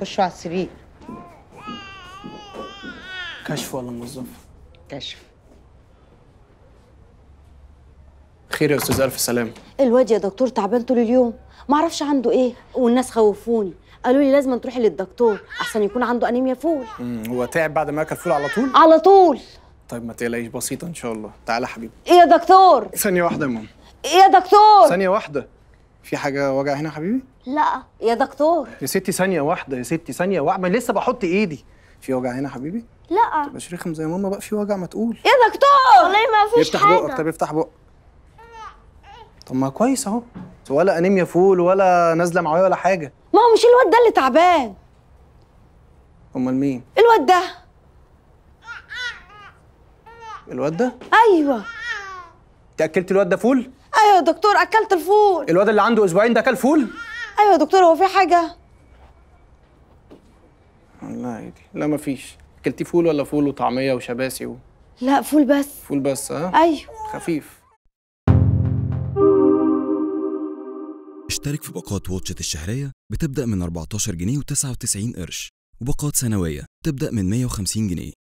خشوا على السرير كشف ولا موظف؟ كشف خير يا استاذ الف سلامه الواد يا دكتور تعبان طول اليوم ما اعرفش عنده ايه والناس خوفوني قالوا لي لازم تروحي للدكتور احسن يكون عنده انيميا فول امم هو تعب بعد ما اكل فول على طول على طول طيب ما تقلقيش بسيطه ان شاء الله تعالى حبيبي ايه يا دكتور ثانيه واحده يا ماما ايه يا دكتور ثانيه واحده في حاجه وجع هنا يا حبيبي لا يا دكتور يا ستي ثانيه واحده يا ستي ثانيه واحده ما لسه بحط ايدي في وجع هنا يا حبيبي لا تبقاش رخم زي ماما بقى في وجع ما تقول يا دكتور والله ما فيش يفتح حاجه بقك طب افتح بقك طب ما كويس اهو ولا انيميا فول ولا نازله معايا ولا حاجه ما هو مش الواد ده اللي تعبان امال مين الواد ده الواد ده ايوه انت اكلت الواد ده فول ايوه يا دكتور اكلت الفول الواد اللي عنده اسبوعين ده اكل فول ايوه يا دكتور هو في حاجه لا يدي لا مفيش اكلتي فول ولا فول وطعميه وشباسي و... لا فول بس فول بس ها ايوه خفيف اشترك في باقات واتشت الشهريه بتبدا من 14 جنيه و99 قرش وباقات سنويه تبدا من 150 جنيه